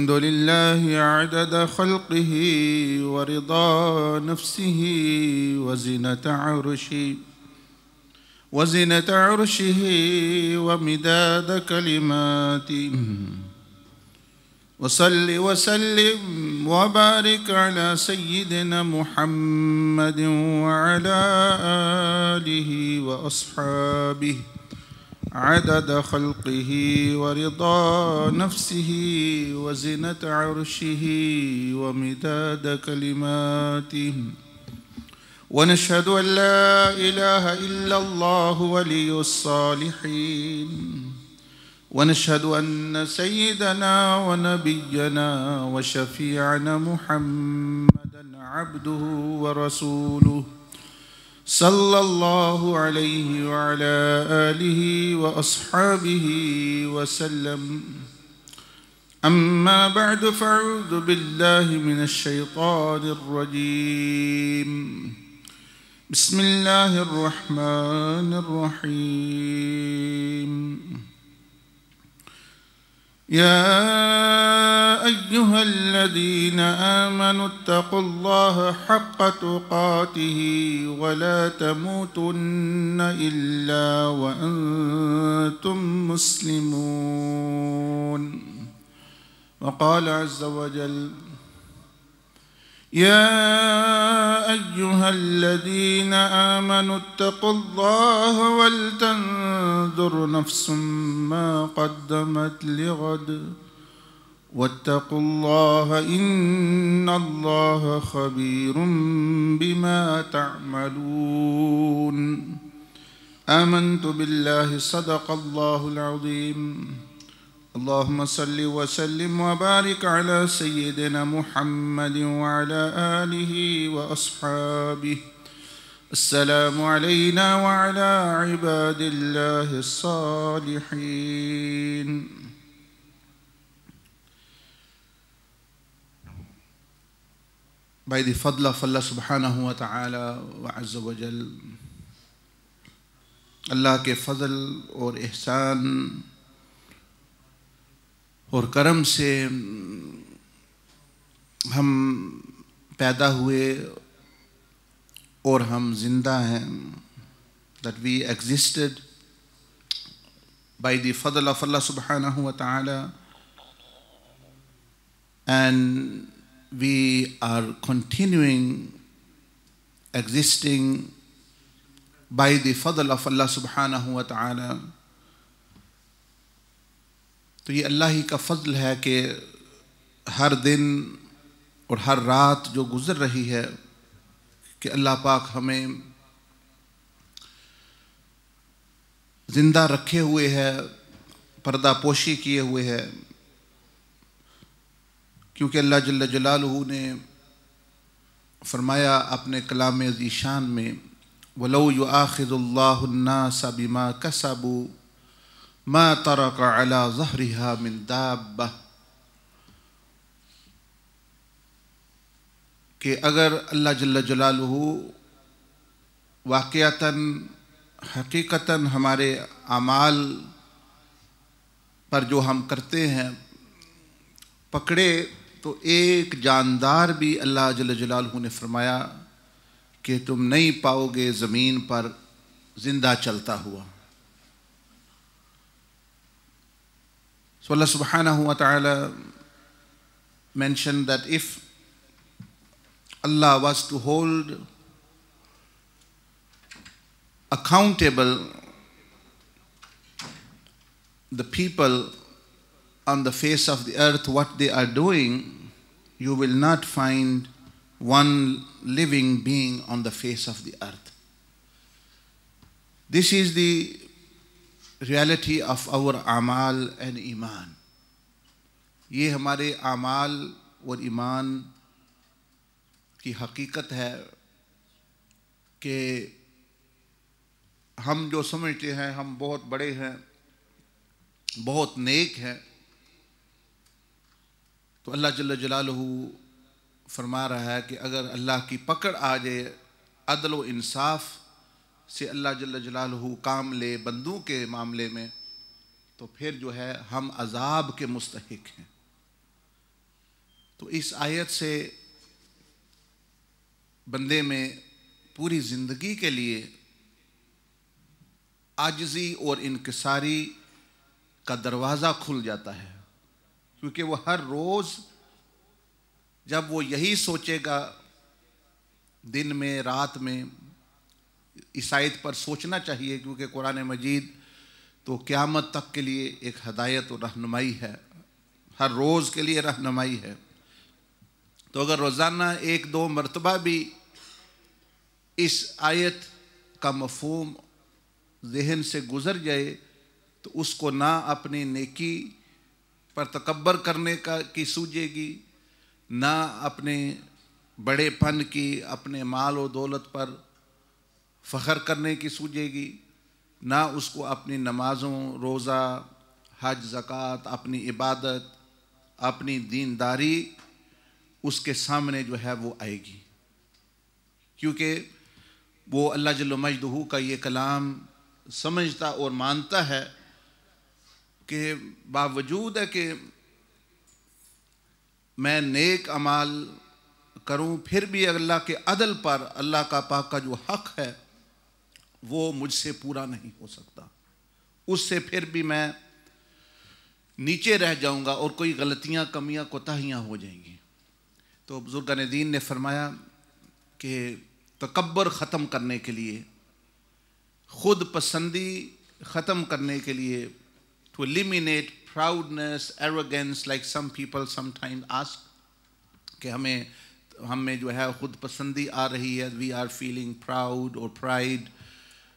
الحمد لله عدد خلقه ورضا نفسه وزنة عرشه وزنة عرشه ومداد كلماته وصل وسلم وبارك على سيدنا محمد وعلى آله وأصحابه عدد خلقه ورضا نفسه وزنة عرشه ومداد كلماته ونشهد أن لا إله إلا الله ولي الصالحين ونشهد أن سيدنا ونبينا وشفيعنا محمدا عبده ورسوله صلى الله عليه وعلى آله وأصحابه وسلم أما بعد فأعوذ بالله من الشيطان الرجيم بسم الله الرحمن الرحيم يا ايها الذين امنوا اتقوا الله حق تقاته ولا تموتن الا وانتم مسلمون وقال عز وجل يا ايها الذين امنوا اتقوا الله ولتنذر نفس ما قدمت لغد واتقوا الله ان الله خبير بما تعملون امنت بالله صدق الله العظيم اللهم صل وسلم وبارك على سيدنا محمد وعلى اله واصحابه السلام علينا وعلى عباد الله الصالحين By the fadl of Allah subhanahu wa ta'ala wa azza wa jal Allah ke fadl और कर्म से हम्म, हम पैदा हुए और हम जिंदा हैं दैट वी एग्जिस्टेड बाई ददल ऑफ अल्लाह सुबहाना हुआ तला and we are continuing existing by ददल ऑफ अल्लाह सुबहाना हुआ तला तो ये अल्लाह ही का फजल है कि हर दिन और हर रात जो गुज़र रही है कि अल्लाह पाक हमें ज़िंदा रखे हुए है पर्दा पोशी किए हुए है क्योंकि अल्लाह जल्ल जलालहू ने फरमाया अपने कलाम अजीशान में वलो यु आखिरल्ला सबिमा कसाबू ما ترك على ظهرها من دابة कि अगर अल्लाह जल्ल जलाल वाक़ता हकीकता हमारे अमाल पर जो हम करते हैं पकड़े तो एक जानदार भी अल्लाह जल जलालहू ने फरमाया कि तुम नहीं पाओगे ज़मीन पर ज़िंदा चलता हुआ So Allah subhanahu wa ta'ala mentioned that if Allah was to hold accountable the people on the face of the earth what they are doing, you will not find one living being on the face of the earth. This is the reality of our amal and iman ये हमारे अमाल और ईमान की हकीकत है कि हम जो समझते हैं हम बहुत बड़े हैं बहुत नेक हैं तो अल्लाह जल्ल जलालहू फरमा रहा है कि अगर अल्लाह की पकड़ आ जाए अदल इंसाफ़ से अल्लाह जल जलाल काम ले बंदू के मामले में तो फिर जो है हम अजाब के मुस्तक हैं तो इस आयत से बंदे में पूरी ज़िंदगी के लिए आजजी और इनकसारी का दरवाज़ा खुल जाता है क्योंकि वो हर रोज़ जब वो यही सोचेगा दिन में रात में ईसाइत पर सोचना चाहिए क्योंकि कुरान मजीद तो क़्यामत तक के लिए एक हदायत और रहनुमाई है हर रोज़ के लिए रहनुमाई है तो अगर रोज़ाना एक दो मरतबा भी इस आयत का मफहम जहन से गुज़र जाए तो उसको ना अपनी नेकी पर तकबर करने का की सूझेगी ना अपने बड़ेपन की अपने माल और दौलत पर फ़ख्र करने की सूझेगी ना उसको अपनी नमाज़ों रोज़ा हज ज़क़़त अपनी इबादत अपनी दीनदारी उसके सामने जो है वो आएगी क्योंकि वो अल्लाह जल मजदू का ये कलाम समझता और मानता है कि बावजूद है कि मैं नेक अमाल करूं फिर भी अल्लाह के अदल पर अल्लाह का पाक का जो हक़ है वो मुझसे पूरा नहीं हो सकता उससे फिर भी मैं नीचे रह जाऊंगा और कोई गलतियां कमियां कोताहियां हो जाएंगी तो बुजुर्गान दीन ने फरमाया कि तकबर ख़त्म करने के लिए खुद पसंदी ख़त्म करने के लिए to eliminate proudness arrogance like some people sometime ask कि हमें हमें जो है खुद पसंदी आ रही है वी आर फीलिंग प्राउड और pride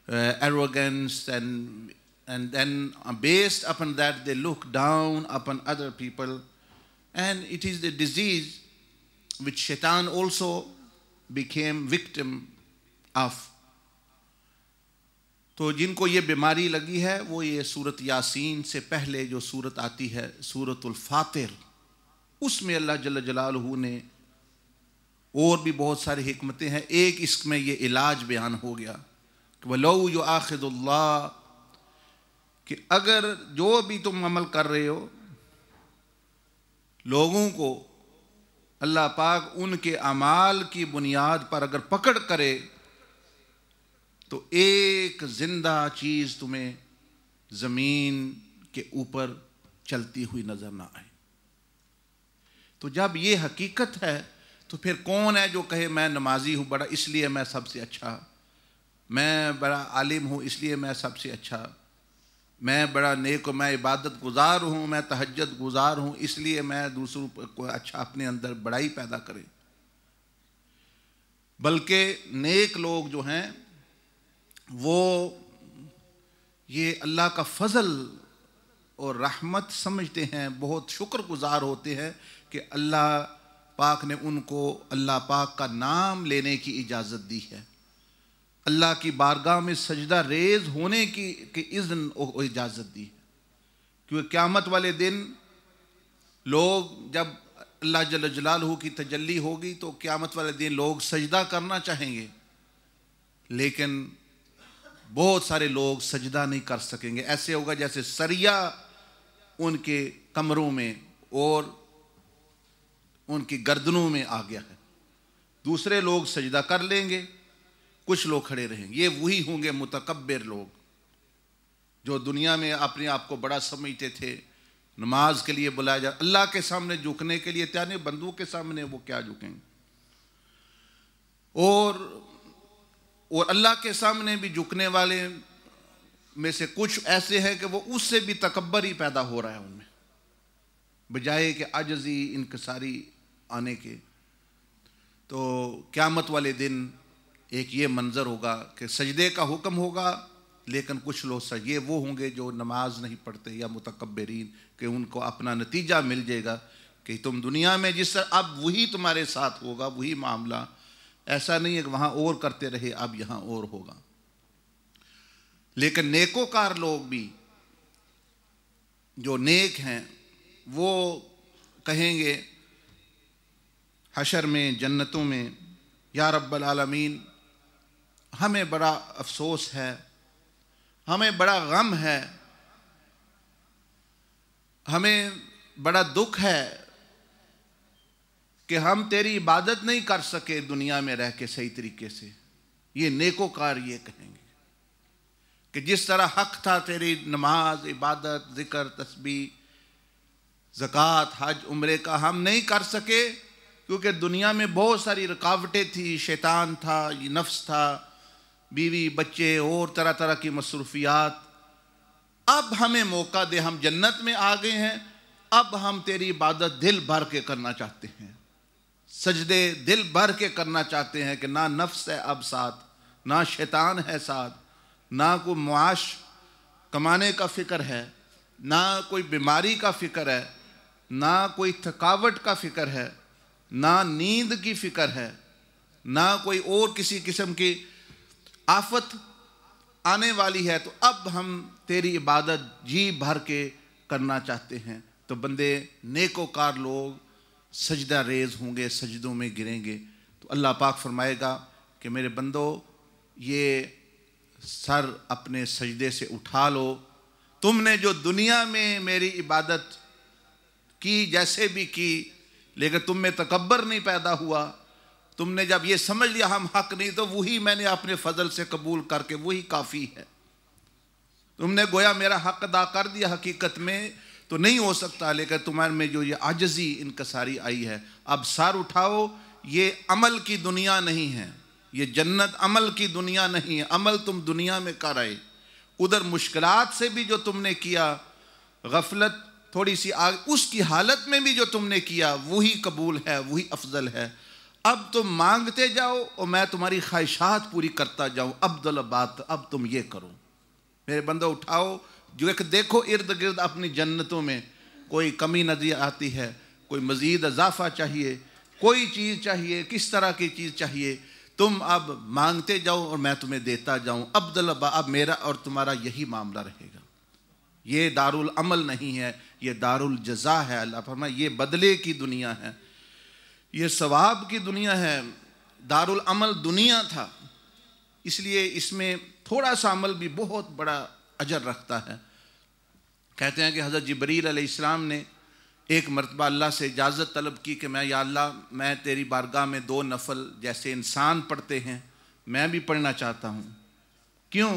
uh, arrogance and and then based upon that they look down upon other people and it is the disease which shaitan also became victim of तो जिनको ये बीमारी लगी है वो ये सूरत यासीन से पहले जो सूरत आती है सूरतुल्फ़ातिर उसमें अल्लाह जल जलाल ने और भी बहुत सारी हमतें हैं एक इसमें ये इलाज बयान हो गया वलो यो आखिदुल्ला कि अगर जो भी तुम अमल कर रहे हो लोगों को अल्लाह पाक उनके अमाल की बुनियाद पर अगर पकड़ करे तो एक ज़िंदा चीज़ तुम्हें ज़मीन के ऊपर चलती हुई नज़र ना आए तो जब ये हकीकत है तो फिर कौन है जो कहे मैं नमाजी हूँ बड़ा इसलिए मैं सबसे अच्छा मैं बड़ा आलिम हूँ इसलिए मैं सबसे अच्छा मैं बड़ा नेक हूँ मैं इबादत गुजार हूँ मैं तहजद गुजार हूँ इसलिए मैं दूसरों को अच्छा अपने अंदर बड़ाई पैदा करें बल्कि नेक लोग जो हैं वो ये अल्लाह का फजल और रहमत समझते हैं बहुत शुक्रगुजार होते हैं कि अल्लाह पाक ने उनको अल्लाह पाक का नाम लेने की इजाज़त दी है अल्लाह की बारगाह में सजदा रेज होने की, की इज्न इजाज़त दी क्योंकि क़्यामत वाले दिन लोग जब अल्लाह जल जलालहू की तजल्ली होगी तो क़्यामत वाले दिन लोग सजदा करना चाहेंगे लेकिन बहुत सारे लोग सजदा नहीं कर सकेंगे ऐसे होगा जैसे सरिया उनके कमरों में और उनकी गर्दनों में आ गया है दूसरे लोग सजदा कर लेंगे कुछ लोग खड़े रहेंगे ये वही होंगे मुतकबर लोग जो दुनिया में अपने आप को बड़ा समझते थे नमाज के लिए बुलाया जा अल्लाह के सामने झुकने के लिए त्याने बंदुओं के सामने वो क्या झुकेंगे और और अल्लाह के सामने भी झुकने वाले में से कुछ ऐसे हैं कि वो उससे भी तकबर ही पैदा हो रहा है उनमें बजाय कि आजजी इनकसारी आने के तो क़्यामत वाले दिन एक ये मंज़र होगा कि सजदे का हुक्म होगा लेकिन कुछ लोग ये वो होंगे जो नमाज नहीं पढ़ते या मुतकबरीन कि उनको अपना नतीजा मिल जाएगा कि तुम दुनिया में जिस तरह अब वही तुम्हारे साथ होगा वही मामला ऐसा नहीं है कि वहाँ और करते रहे अब यहाँ और होगा लेकिन नेकोकार लोग भी जो नेक हैं वो कहेंगे हशर में जन्नतों में या रब्बल आलमीन हमें बड़ा अफसोस है हमें बड़ा गम है हमें बड़ा दुख है कि हम तेरी इबादत नहीं कर सके दुनिया में रह के सही तरीके से ये नेकोकार ये कहेंगे कि जिस तरह हक था तेरी नमाज इबादत ज़िक्र तस्बी ज़क़़त हज उम्रे का हम नहीं कर सके क्योंकि दुनिया में बहुत सारी रुकावटें थी शैतान था नफ्स था बीवी बच्चे और तरह तरह की मसरूफियात अब हमें मौका दे हम जन्नत में आ गए हैं अब हम तेरी इबादत दिल भर के करना चाहते हैं सजदे दिल भर के करना चाहते हैं कि ना नफ्स है अब साथ ना शैतान है साथ ना कोई मुआश कमाने का फ़िक्र है ना कोई बीमारी का फ़िक्र है ना कोई थकावट का फ़िक्र है ना नींद की फ़िक्र है ना कोई और किसी किस्म की आफत आने वाली है तो अब हम तेरी इबादत जी भर के करना चाहते हैं तो बंदे नेकोकार लोग सजदा रेज होंगे सजदों में गिरेंगे तो अल्लाह पाक फरमाएगा कि मेरे बंदो ये सर अपने सजदे से उठा लो तुमने जो दुनिया में मेरी इबादत की जैसे भी की लेकिन तुम में तकबर नहीं पैदा हुआ तुमने जब ये समझ लिया हम हक नहीं तो वही मैंने अपने फजल से कबूल करके वही काफ़ी है तुमने गोया मेरा हक अदा कर दिया हकीकत में तो नहीं हो सकता लेकिन तुम्हारे में जो ये आजजी इनकसारी आई है अब सार उठाओ ये अमल की दुनिया नहीं है ये जन्नत अमल की दुनिया नहीं है अमल तुम दुनिया में कर आए उधर मुश्किल से भी जो तुमने किया गफलत थोड़ी सी आग उसकी हालत में भी जो तुमने किया वही कबूल है वही अफजल है अब तुम मांगते जाओ और मैं तुम्हारी ख्वाहिशात पूरी करता जाऊं अब्दुल बात अब तुम ये करो मेरे बंदो उठाओ जो एक देखो इर्द गिर्द अपनी जन्नतों में कोई कमी नजर आती है कोई मज़ीद इजाफा चाहिए कोई चीज़ चाहिए किस तरह की चीज़ चाहिए तुम अब मांगते जाओ और मैं तुम्हें देता जाऊं अब्दुल अब मेरा और तुम्हारा यही मामला रहेगा ये दारुल अमल नहीं है ये दारुल जजा है अल्लाह फरमा ये बदले की दुनिया है ये सवाब की दुनिया है दारुल अमल दुनिया था इसलिए इसमें थोड़ा सा अमल भी बहुत बड़ा अजर रखता है कहते हैं कि हज़रत जबरील अलैहिस्सलाम ने एक मरतबा अल्लाह से इजाज़त तलब की कि मैं या अल्लाह मैं तेरी बारगाह में दो नफल जैसे इंसान पढ़ते हैं मैं भी पढ़ना चाहता हूँ क्यों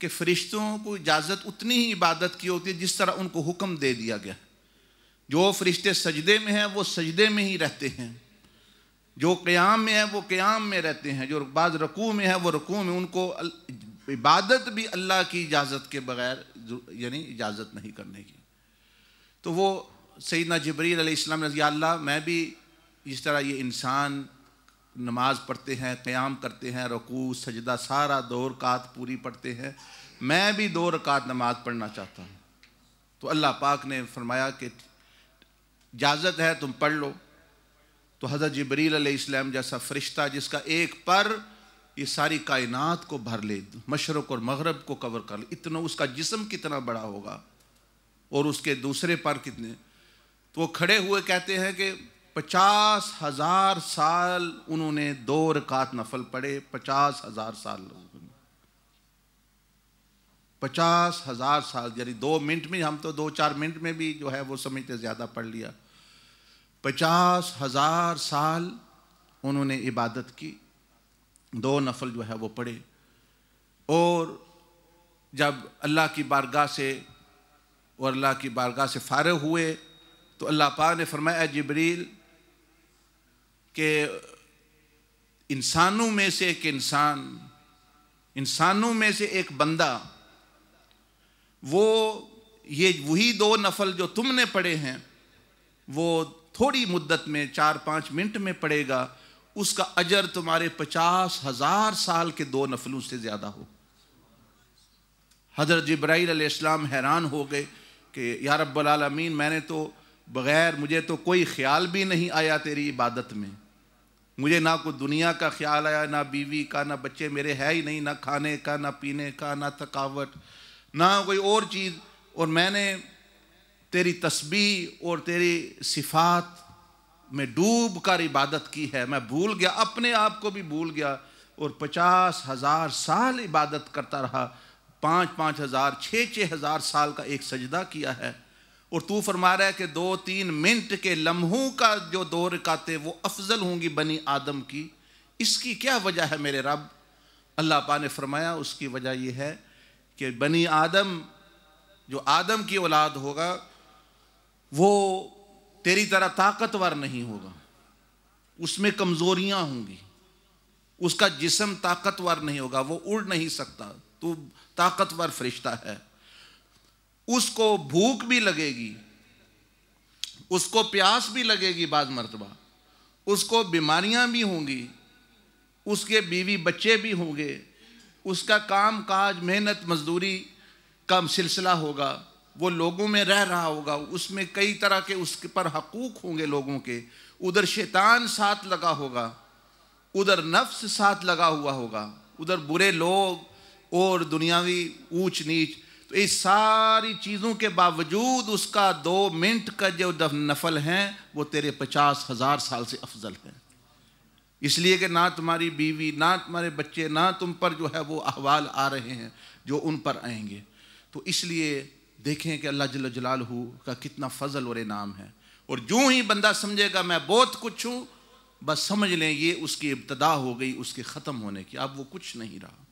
कि फ़रिश्तों को इजाज़त उतनी ही इबादत की होती है जिस तरह उनको हुक्म दे दिया गया जो फरिश्ते सजदे में हैं वो सजदे में ही रहते हैं जो क़याम में है वो क़याम में रहते हैं जो बाज रकू में है वो रकू में उनको इबादत भी अल्लाह की इजाज़त के बगैर यानी इजाज़त नहीं करने की तो वो सैदना जबरील रजियाल्ला मैं भी इस तरह ये इंसान नमाज पढ़ते हैं क़याम करते हैं रकू सजदा सारा दो रकात पूरी पढ़ते हैं मैं भी दो रकात नमाज पढ़ना चाहता हूँ तो अल्लाह पाक ने फरमाया कि इजाज़त है तुम पढ़ लो तो हज़रत जबरील इस्लाम जैसा फ़रिश्ता जिसका एक पर ये सारी कायनात को भर ले मशरक़ और मगरब को कवर कर ले इतना उसका जिसम कितना बड़ा होगा और उसके दूसरे पर कितने तो वो खड़े हुए कहते हैं कि पचास हज़ार साल उन्होंने दो रकात नफल पढ़े पचास हज़ार साल लोग पचास हजार साल यानी दो मिनट में हम तो दो चार मिनट में भी जो है वो समझते ज़्यादा पढ़ लिया पचास हजार साल उन्होंने इबादत की दो नफल जो है वो पढ़े और जब अल्लाह की बारगाह से और अल्लाह की बारगाह से फारग हुए तो अल्लाह पा ने फरमाया जबरील के इंसानों में से एक इंसान इंसानों में से एक बंदा वो ये वही दो नफल जो तुमने पढ़े हैं वो थोड़ी मुद्दत में चार पाँच मिनट में पड़ेगा उसका अजर तुम्हारे पचास हजार साल के दो नफलों से ज़्यादा हो हज़रत जब्राईल हैरान हो गए कि यार रब्बुलमीन मैंने तो बग़ैर मुझे तो कोई ख्याल भी नहीं आया तेरी इबादत में मुझे ना कोई दुनिया का ख्याल आया ना बीवी का ना बच्चे मेरे है ही नहीं ना खाने का ना पीने का ना थकावट ना कोई और चीज़ और मैंने तेरी तस्बी और तेरी सिफात में डूब कर इबादत की है मैं भूल गया अपने आप को भी भूल गया और पचास हज़ार साल इबादत करता रहा पाँच पाँच हज़ार छः छः हज़ार साल का एक सजदा किया है और तू फरमा रहा है कि दो तीन मिनट के लम्हों का जो दो रिकाते वो अफजल होंगी बनी आदम की इसकी क्या वजह है मेरे रब अल्लाह पा ने फरमाया उसकी वजह यह है कि बनी आदम जो आदम की औलाद होगा वो तेरी तरह ताकतवर नहीं होगा उसमें कमज़ोरियाँ होंगी उसका जिसम ताकतवर नहीं होगा वो उड़ नहीं सकता तो ताकतवर फरिश्ता है उसको भूख भी लगेगी उसको प्यास भी लगेगी बाद मरतबा उसको बीमारियां भी होंगी उसके बीवी बच्चे भी होंगे उसका काम काज मेहनत मजदूरी का सिलसिला होगा वो लोगों में रह रहा होगा उसमें कई तरह के उसके पर हकूक़ होंगे लोगों के उधर शैतान साथ लगा होगा उधर नफ्स साथ लगा हुआ होगा उधर बुरे लोग और दुनियावी ऊंच नीच तो इस सारी चीज़ों के बावजूद उसका दो मिनट का जो नफल हैं वो तेरे पचास हज़ार साल से अफजल है इसलिए कि ना तुम्हारी बीवी ना तुम्हारे बच्चे ना तुम पर जो है वो अहवाल आ रहे हैं जो उन पर आएंगे तो इसलिए देखें कि अल्लाह जल जलाल का कितना फजल और इनाम है और जो ही बंदा समझेगा मैं बहुत कुछ हूँ बस समझ लें ये उसकी इब्तदा हो गई उसके ख़त्म होने की अब वो कुछ नहीं रहा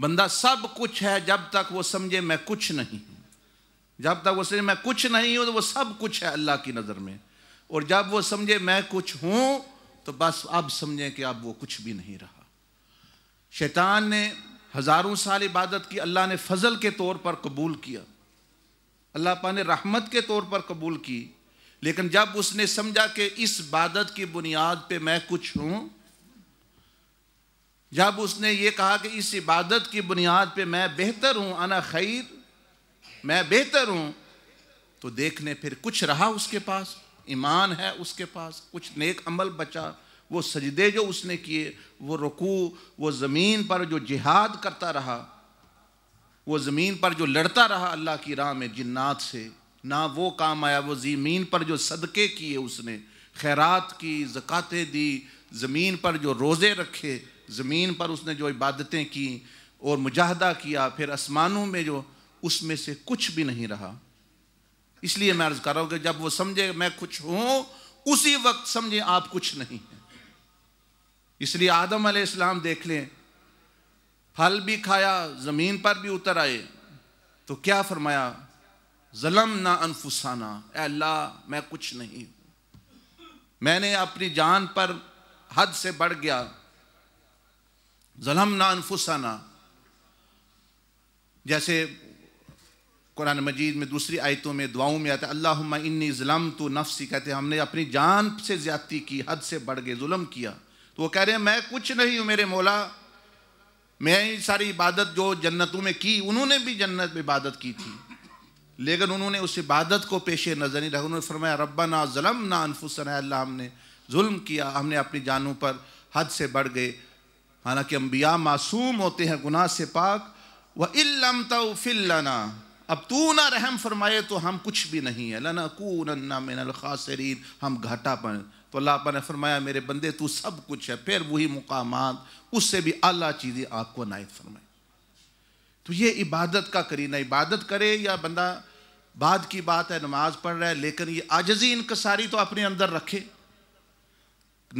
बंदा सब कुछ है जब तक वो समझे मैं कुछ नहीं हूँ जब तक वो समझे मैं कुछ नहीं हूँ तो वो सब कुछ है अल्लाह की नज़र में और जब वो समझे मैं कुछ हूँ तो बस अब समझें कि अब वो कुछ भी नहीं रहा शैतान ने हज़ारों साल इबादत की अल्लाह ने फजल के तौर पर कबूल किया अल्लाह पा ने रहमत के तौर पर कबूल की लेकिन जब उसने समझा कि इस इबादत की बुनियाद पे मैं कुछ हूँ जब उसने ये कहा कि इस इबादत की बुनियाद पे मैं बेहतर हूँ अना खैर मैं बेहतर हूँ तो देखने फिर कुछ रहा उसके पास ईमान है उसके पास कुछ नेक अमल बचा वो सजदे जो उसने किए वो रुकू वो ज़मीन पर जो जिहाद करता रहा वो ज़मीन पर जो लड़ता रहा अल्लाह की राह में जिन्नात से ना वो काम आया वो ज़मीन पर जो सदक़े किए उसने खैरात की ज़क़ातें दी ज़मीन पर जो रोज़े रखे ज़मीन पर उसने जो इबादतें की और मुजाहदा किया फिर आसमानों में जो उसमें से कुछ भी नहीं रहा इसलिए मैं अर्ज कर रहा हूं कि जब वो समझे मैं कुछ हूं उसी वक्त समझे आप कुछ नहीं है इसलिए आदम इस्लाम देख लें फल भी खाया ज़मीन पर भी उतर आए तो क्या फरमाया जलम ना अनफुसाना अल्लाह मैं कुछ नहीं हूं मैंने अपनी जान पर हद से बढ़ गया जलम ना अनफुसाना जैसे कुरान मजीद में दूसरी आयतों में दुआओं में आता है अल्लाह इन्नी जुलम तो नफ्सी कहते हमने अपनी जान से ज़्यादती की हद से बढ़ गए जुलम किया तो वो कह रहे हैं मैं कुछ नहीं हूँ मेरे मौला मैं ही सारी इबादत जो जन्नतों में की उन्होंने भी जन्नत में इबादत की थी लेकिन उन्होंने उस इबादत को पेश नज़र नहीं रखा उन्होंने फरमाया रब्बा ना जुलम ना अनफुसन अल्लाह हमने जुल्म किया हमने अपनी जानों पर हद से बढ़ गए हालांकि अम्बिया मासूम होते हैं गुनाह से पाक वह इलम फिल्लाना अब तू ना रहम फरमाए तो हम कुछ भी नहीं है लना ना मिनल खासरीन हम घाटा पर तो अल्लाह ने फरमाया मेरे बंदे तू सब कुछ है फिर वही मुकाम उससे भी अला चीज़ें आपको नायत फरमाए तो ये इबादत का करीना इबादत करे या बंदा बाद की बात है नमाज पढ़ रहा है लेकिन ये आजजी इनकसारी तो अपने अंदर रखे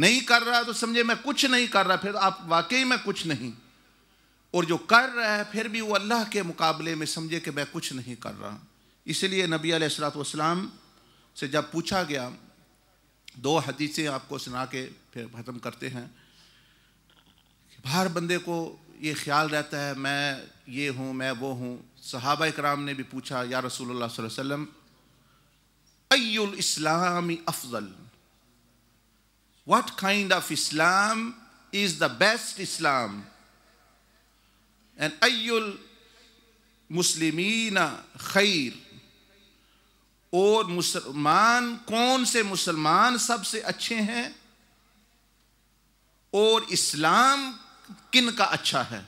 नहीं कर रहा तो समझे मैं कुछ नहीं कर रहा फिर आप वाकई में कुछ नहीं और जो कर रहा है फिर भी वो अल्लाह के मुकाबले में समझे कि मैं कुछ नहीं कर रहा इसलिए नबी अलैहिस्सलाम से जब पूछा गया दो हदीसें आपको सुना के फिर ख़त्म करते हैं हर बंदे को ये ख्याल रहता है मैं ये हूँ मैं वो हूँ सहाबा कराम ने भी पूछा या रसूल वसम अयुल अफजल what kind of Islam is the best Islam And ayyul muslimina खैर और मुसलमान कौन से मुसलमान सबसे अच्छे हैं और इस्लाम किन का अच्छा है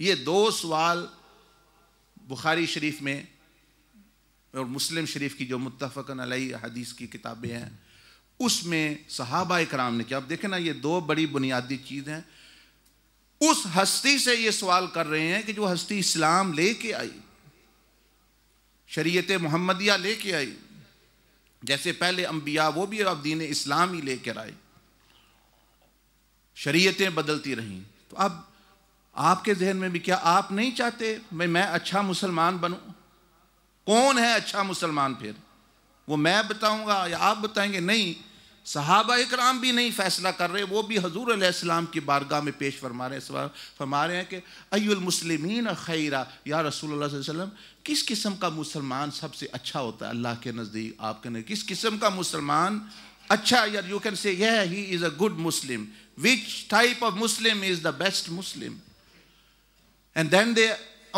ये दो सवाल बुखारी शरीफ में और मुस्लिम शरीफ की जो मुतफ़न अलई हदीस की किताबें हैं उसमें सहाबा कराम ने किया अब देखें ना ये दो बड़ी बुनियादी चीज़ हैं उस हस्ती से ये सवाल कर रहे हैं कि जो हस्ती इस्लाम लेके आई शरीयत मोहम्मदिया लेके आई जैसे पहले अंबिया वो भी अब दीन इस्लाम ही लेकर आए शरीयतें बदलती रहीं तो अब आपके जहन में भी क्या आप नहीं चाहते मैं मैं अच्छा मुसलमान बनूं कौन है अच्छा मुसलमान फिर वो मैं बताऊंगा या आप बताएंगे नहीं सहाबा इकराम भी नहीं फैसला कर रहे वो भी हजूर आसमाम की बारगाह में पेश फरमा रहे हैं फरमा रहे हैं कि अयुलमसलिमिन खैरा या रसूल वसल्लम किस किस्म का मुसलमान सबसे अच्छा होता है अल्लाह के नज़दीक आपके नज़दीक किस किस्म का मुसलमान अच्छा या यू कैन से यह he is a good Muslim which type of Muslim is the best Muslim and then they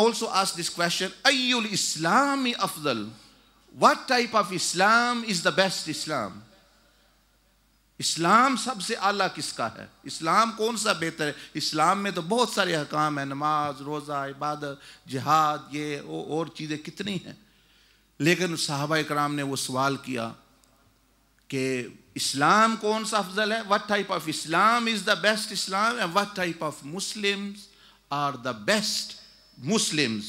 also ask this question अयुल इस्लाम अफजल what type of Islam is the best Islam इस्लाम सबसे आला किसका है इस्लाम कौन सा बेहतर है इस्लाम में तो बहुत सारे अहकाम हैं नमाज रोज़ा इबादत जिहाद ये ओ, और चीज़ें कितनी हैं लेकिन साहबा कराम ने वो सवाल किया कि इस्लाम कौन सा अफजल है what type of Islam is the best Islam and what type of Muslim are the best Muslim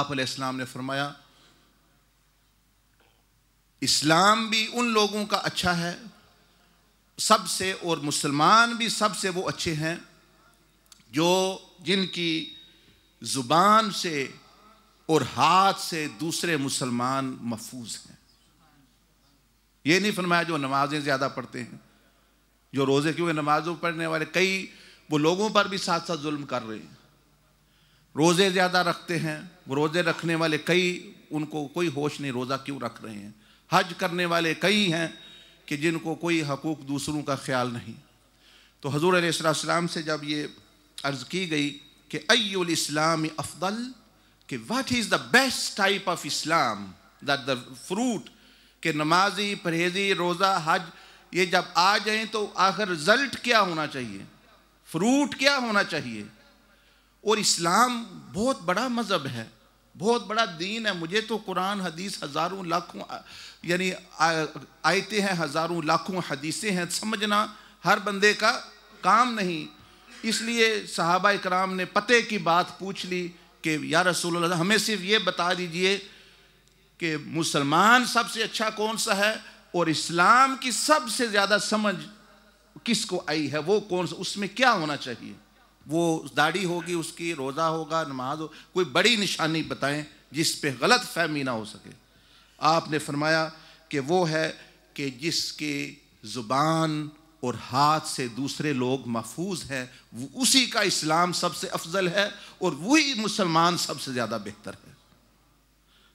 आप ने फरमाया इस्लाम भी उन लोगों का अच्छा है सबसे और मुसलमान भी सबसे वो अच्छे हैं जो जिनकी ज़ुबान से और हाथ से दूसरे मुसलमान महफूज हैं ये नहीं फरमाया जो नमाज़ें ज़्यादा पढ़ते हैं जो रोज़े क्योंकि नमाज़ों पढ़ने वाले कई वो लोगों पर भी साथ साथ जुल्म कर रहे हैं रोज़े ज़्यादा रखते हैं वो रोज़े रखने वाले कई उनको कोई होश नहीं रोज़ा क्यों रख रहे हैं हज करने वाले कई हैं कि जिनको कोई हकूक़ दूसरों का ख्याल नहीं तो हजूर अलैहिस्सलाम से जब ये अर्ज़ की गई कि अयुल इस्लाम अफदल कि what is the best type of Islam that the fruit के नमाजी परहेजी रोज़ा हज ये जब आ जाएं तो आखिर रिजल्ट क्या होना चाहिए फ्रूट क्या होना चाहिए और इस्लाम बहुत बड़ा मज़हब है बहुत बड़ा दीन है मुझे तो कुरान हदीस हज़ारों लाखों यानी आयते हैं हज़ारों लाखों हदीसें हैं समझना हर बंदे का काम नहीं इसलिए सहाबा कराम ने पते की बात पूछ ली कि या रसूल हमें सिर्फ ये बता दीजिए कि मुसलमान सबसे अच्छा कौन सा है और इस्लाम की सबसे ज़्यादा समझ किसको आई है वो कौन सा उसमें क्या होना चाहिए वो दाढ़ी होगी उसकी रोज़ा होगा नमाज हो कोई बड़ी निशानी बताएं जिस पे गलत फहमी ना हो सके आपने फरमाया कि वो है कि जिसके ज़ुबान और हाथ से दूसरे लोग महफूज हैं उसी का इस्लाम सबसे अफजल है और वही मुसलमान सबसे ज़्यादा बेहतर है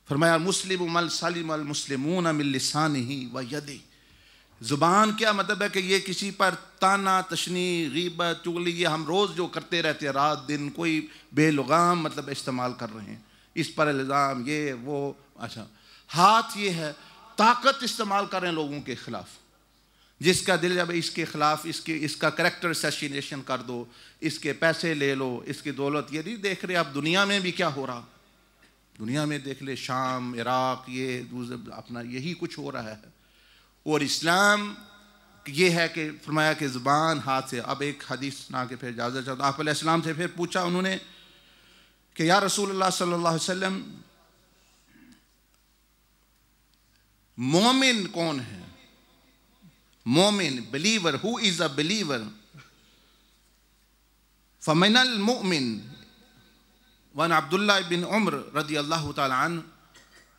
फरमाया मुस्लिम मल मुसलिमून मिलसानी व यदी ज़ुबान क्या मतलब है कि ये किसी पर ताना तशनी गीबत चुगली ये हम रोज़ जो करते रहते हैं रात दिन कोई बेलगाम मतलब इस्तेमाल कर रहे हैं इस पर इल्ज़ाम ये वो अच्छा हाथ ये है ताकत इस्तेमाल करें लोगों के ख़िलाफ़ जिसका दिल जब इसके ख़िलाफ़ इसके इसका करेक्टर सेशनेशन कर दो इसके पैसे ले लो इसकी दौलत ये नहीं देख रहे आप दुनिया में भी क्या हो रहा दुनिया में देख ले शाम इराक़ ये अपना यही कुछ हो रहा है और इस्लाम ये है कि फरमाया कि ज़ुबान हाथ से अब एक हदीस सुना के फिर इजाज़त चाहता आप इस्लाम से फिर पूछा उन्होंने कि या रसूल सल्ला वसम मोमिन कौन है मोमिन believer who is a believer फ़मिनल मोमिन वन अब्दुल्ला बिन उम्र रदी अल्लाह तन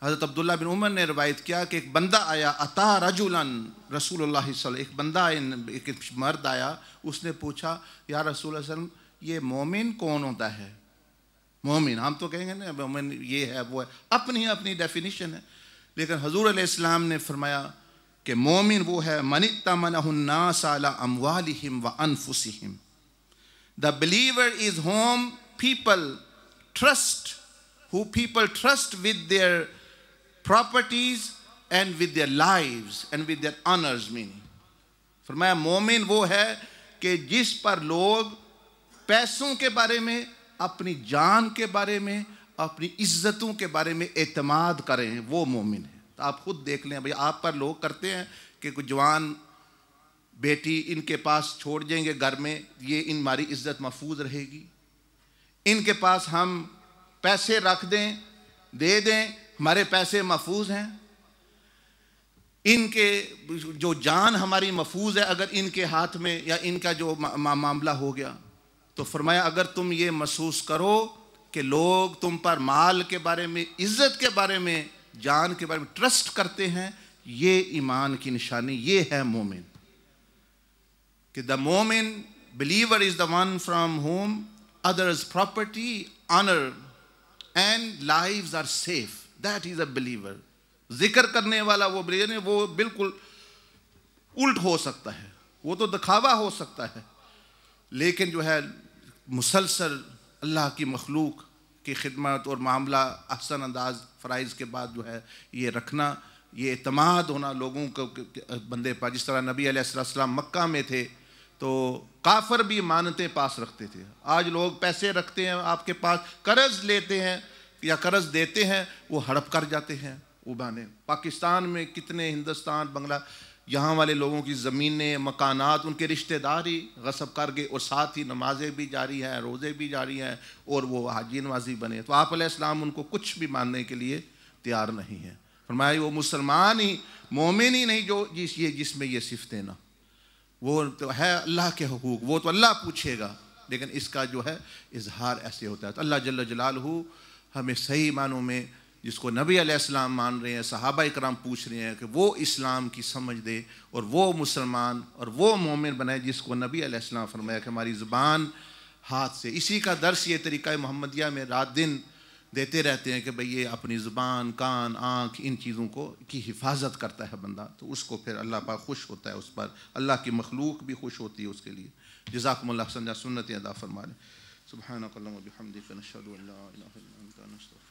हज़रत अब्दुल्ला बिन उमर ने रवायत किया कि एक बंदा आया अता रजुलन रसूल एक बंदा एक मर्द आया उसने पूछा या रसूल वसलम ये मोमिन कौन होता है मोमिन हम तो कहेंगे ना मोमिन ये है वो है अपनी अपनी डेफिनेशन है लेकिन हजूर इस्लाम ने फरमाया कि मोमिन वो है मनिता मनासाला अमवालम व अनफुसम the believer is whom people trust who people trust with their properties and with their live and with their honours meaning फरमाया मोमिन वो है कि जिस पर लोग पैसों के बारे में अपनी जान के बारे में अपनी इज्जतों के बारे में एतमाद करें वो मोमिन है तो आप खुद देख लें भाई आप पर लोग करते हैं कि कोई जवान बेटी इनके पास छोड़ जाएंगे घर में ये इन हमारी इज्जत महफूज रहेगी इनके पास हम पैसे रख दें दे दें हमारे पैसे महफूज हैं इनके जो जान हमारी महफूज है अगर इनके हाथ में या इनका जो मा, मा, मामला हो गया तो फरमाया अगर तुम ये महसूस करो कि लोग तुम पर माल के बारे में इज्जत के बारे में जान के बारे में ट्रस्ट करते हैं ये ईमान की निशानी ये है मोमिन कि द मोमिन believer is the one from whom others property honour and lives are safe that is a believer जिक्र करने वाला वो यानी वो बिल्कुल उल्ट हो सकता है वो तो दिखावा हो सकता है लेकिन जो है मुसलसल अल्लाह की मखलूक की खिदमत और मामला अहसन अंदाज फ़राइज़ के बाद जो है ये रखना ये अतमाद होना लोगों को बंदे पर जिस तरह नबी आसलम मक्का में थे तो काफ़र भी मानते पास रखते थे आज लोग पैसे रखते हैं आपके पास कर्ज़ लेते हैं या कर्ज देते हैं वो हड़प कर जाते हैं वो बहाने पाकिस्तान में कितने हिंदुस्तान बंगला यहाँ वाले लोगों की ज़मीनें मकानात उनके रिश्तेदार ही गसब कर गए और साथ ही नमाजें भी जारी हैं रोज़े भी जारी हैं और वो हाजी नवाजी बने तो आप इस्लाम उनको कुछ भी मानने के लिए तैयार नहीं है फरमाया वो मुसलमान ही मोमिन ही नहीं जो जिस ये जिसमें ये सिफ ना वो तो है अल्लाह के हकूक वो तो अल्लाह पूछेगा लेकिन इसका जो है इजहार ऐसे होता है तो अल्लाह जल्ला जलाल हमें सही मानों में जिसको नबी आसमाम मान रहे हैं सहाबा कराम पूछ रहे हैं कि वो इस्लाम की समझ दे और वो मुसलमान और वो मोमिन बनाए जिसको नबी आसमाम फरमाया कि हमारी ज़ुबान हाथ से इसी का दर्श ये तरीक़ा मोहम्मदिया में रात दिन देते रहते हैं कि भाई ये अपनी ज़ुबान कान आँख इन चीज़ों को की हिफाजत करता है बंदा तो उसको फिर अल्लाह पाक खुश होता है उस पर अल्लाह की मखलूक भी खुश होती है उसके लिए जजाकमल्ला सन्ना सुन्नत अदा फरमा सुबहानकल्ला nuestros